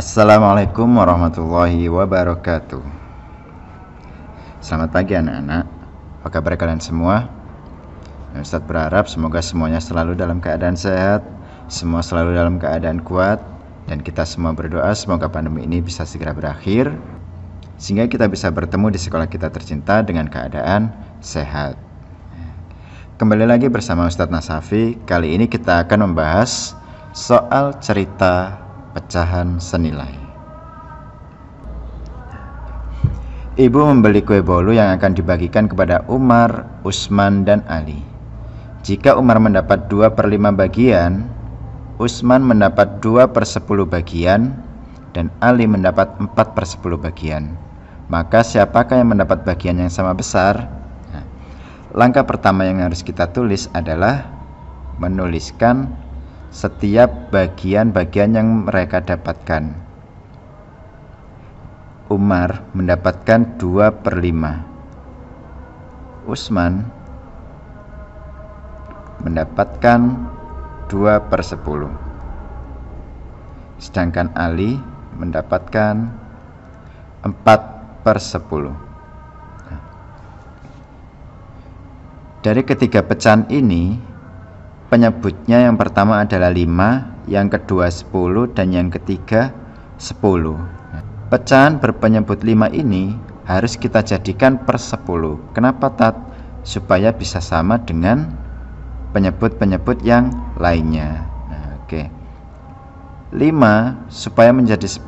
Assalamualaikum warahmatullahi wabarakatuh Selamat pagi anak-anak Apa kabar kalian semua? Dan ya, Ustadz berharap semoga semuanya selalu dalam keadaan sehat Semua selalu dalam keadaan kuat Dan kita semua berdoa semoga pandemi ini bisa segera berakhir Sehingga kita bisa bertemu di sekolah kita tercinta dengan keadaan sehat Kembali lagi bersama Ustadz Nasafi Kali ini kita akan membahas soal cerita pecahan senilai. Ibu membeli kue bolu yang akan dibagikan kepada Umar, Usman, dan Ali. Jika Umar mendapat 2 per 5 bagian, Usman mendapat 2 per 10 bagian, dan Ali mendapat 4 per 10 bagian. Maka siapakah yang mendapat bagian yang sama besar? Nah, langkah pertama yang harus kita tulis adalah menuliskan setiap bagian-bagian yang mereka dapatkan. Umar mendapatkan 2 per 5. Usman mendapatkan 2 per 10. Sedangkan Ali mendapatkan 4 per 10. Nah. Dari ketiga pecahan ini, Penyebutnya yang pertama adalah 5, yang kedua 10 dan yang ketiga 10. Pecahan berpenyebut 5 ini harus kita jadikan per 10. Kenapa tat? Supaya bisa sama dengan penyebut-penyebut yang lainnya. Nah, oke. Okay. 5 supaya menjadi 10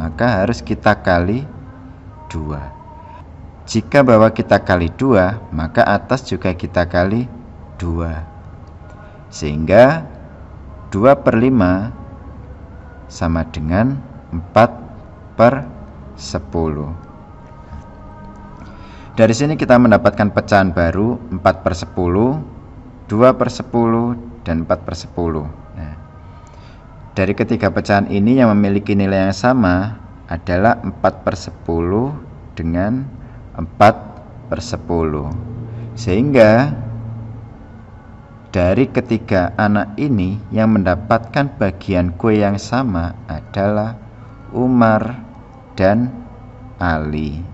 maka harus kita kali 2 jika bawah kita kali 2 maka atas juga kita kali 2 sehingga 2 per 5 sama dengan 4 per 10 dari sini kita mendapatkan pecahan baru 4 per 10 2 per 10 dan 4 per 10 nah, dari ketiga pecahan ini yang memiliki nilai yang sama adalah 4 per 10 dengan 4 per 10 sehingga dari ketiga anak ini yang mendapatkan bagian kue yang sama adalah Umar dan Ali.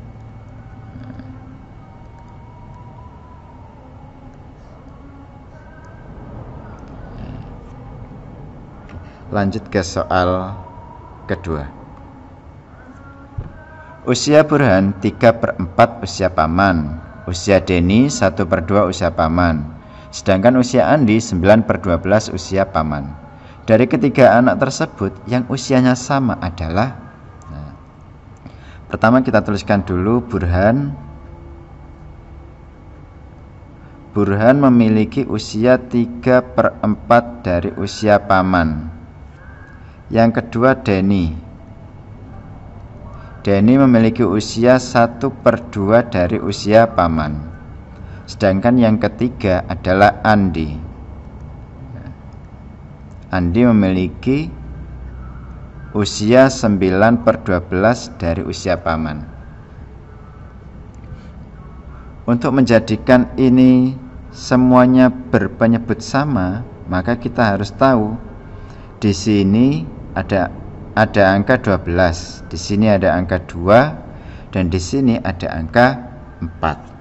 Lanjut ke soal kedua. Usia Burhan 3 per 4 usia paman Usia Deni 1 per 2 usia paman sedangkan usia Andi 9 per 12 usia paman. Dari ketiga anak tersebut yang usianya sama adalah nah, Pertama kita tuliskan dulu Burhan Burhan memiliki usia 3 per 4 dari usia paman Yang kedua Denny Denny memiliki usia 1 per 2 dari usia paman Sedangkan yang ketiga adalah Andi. Andi memiliki usia 9 per 12 dari usia paman. Untuk menjadikan ini semuanya berpenyebut sama, maka kita harus tahu di sini ada ada angka 12, di sini ada angka 2 dan di sini ada angka 4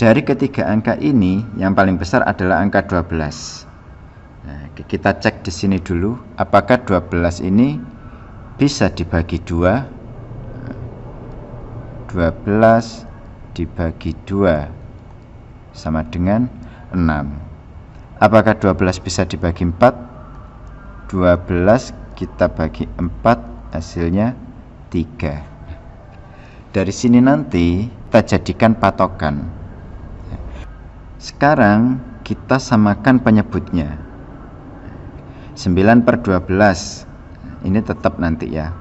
dari ketiga angka ini yang paling besar adalah angka 12 nah, kita cek di sini dulu apakah 12 ini bisa dibagi dua 12 dibagi 2 sama dengan 6 apakah 12 bisa dibagi 4 12 kita bagi 4 hasilnya 3 dari sini nanti kita jadikan patokan sekarang kita samakan penyebutnya. 9 per 12 ini tetap nanti ya.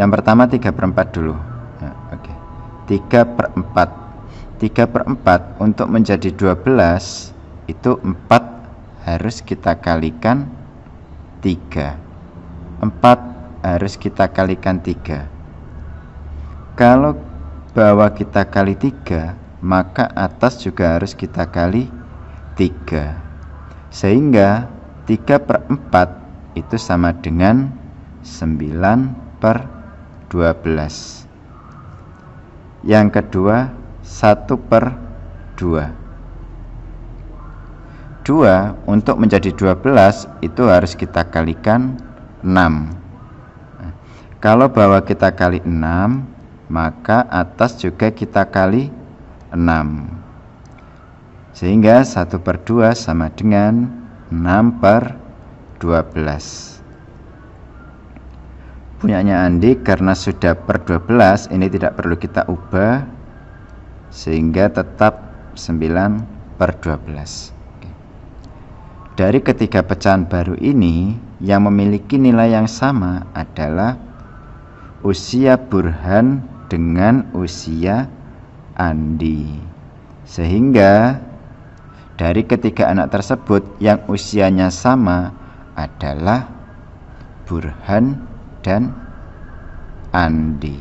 Yang pertama 3 per 4 dulu. Ya, Oke. Okay. 3 per 4. 3 per 4 untuk menjadi 12 itu 4 harus kita kalikan 3. 4 harus kita kalikan 3. Kalau bawah kita kali 3 maka atas juga harus kita kali 3 sehingga 3 per 4 itu sama dengan 9 per 12 yang kedua 1 per 2 2 untuk menjadi 12 itu harus kita kalikan 6 kalau bawah kita kali 6 maka atas juga kita kali 6 6 sehingga 1 per 2 sama dengan 6 per 12 punyanya Andi karena sudah per 12 ini tidak perlu kita ubah sehingga tetap 9 per 12 dari ketiga pecahan baru ini yang memiliki nilai yang sama adalah usia Burhan dengan usia Andi. Sehingga dari ketiga anak tersebut yang usianya sama adalah Burhan dan Andi.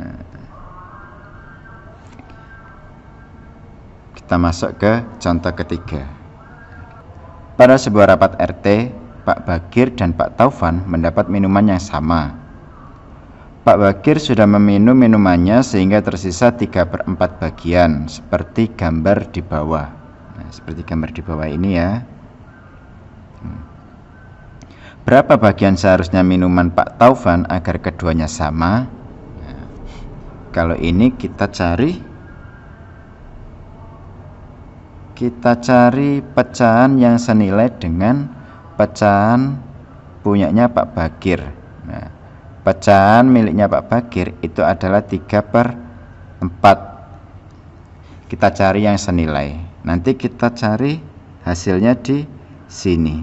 Nah. Kita masuk ke contoh ketiga. Pada sebuah rapat RT, Pak Bakir dan Pak Taufan mendapat minuman yang sama. Pak Bakir sudah meminum minumannya sehingga tersisa 3 per 4 bagian seperti gambar di bawah. Nah, seperti gambar di bawah ini ya. Hmm. Berapa bagian seharusnya minuman Pak Taufan agar keduanya sama? Nah, kalau ini kita cari kita cari pecahan yang senilai dengan pecahan punyanya Pak Bakir nah, pecahan miliknya Pak Bakir itu adalah 3 per 4 kita cari yang senilai nanti kita cari hasilnya di sini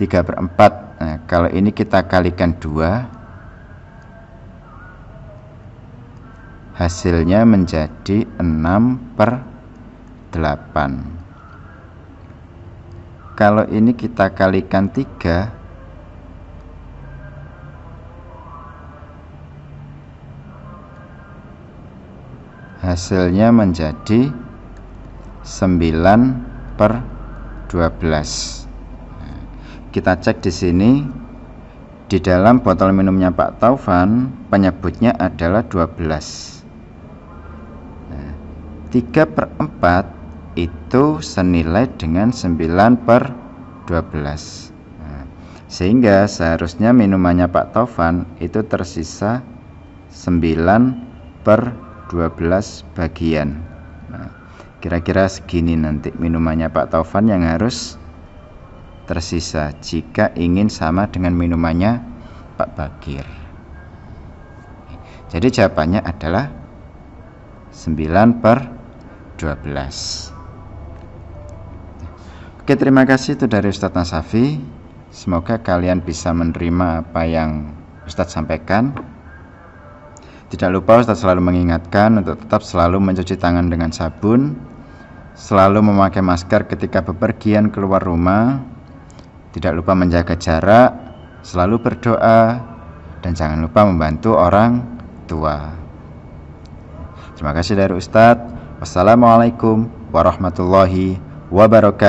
3 ya, per 4 nah, kalau ini kita kalikan 2 hasilnya menjadi 6 per 8 kalau ini kita kalikan 3 hasilnya menjadi 9 per 12 kita cek di sini di dalam botol minumnya Pak Taufan penyebutnya adalah 12 3 nah, per 4 itu senilai dengan 9 per 12 nah, sehingga seharusnya minumannya Pak Tovan itu tersisa 9 per 12 bagian kira nah, kira-kira segini nanti minumannya Pak Taufan yang harus tersisa jika ingin sama dengan minumannya Pak Bagir, jadi jawabannya adalah 9 per 12 Oke, terima kasih itu dari Ustadz Nasafi. Semoga kalian bisa menerima apa yang Ustadz sampaikan. Tidak lupa Ustadz selalu mengingatkan untuk tetap selalu mencuci tangan dengan sabun, selalu memakai masker ketika bepergian keluar rumah, tidak lupa menjaga jarak, selalu berdoa, dan jangan lupa membantu orang tua. Terima kasih dari Ustadz. Wassalamualaikum warahmatullahi wabarakatuh.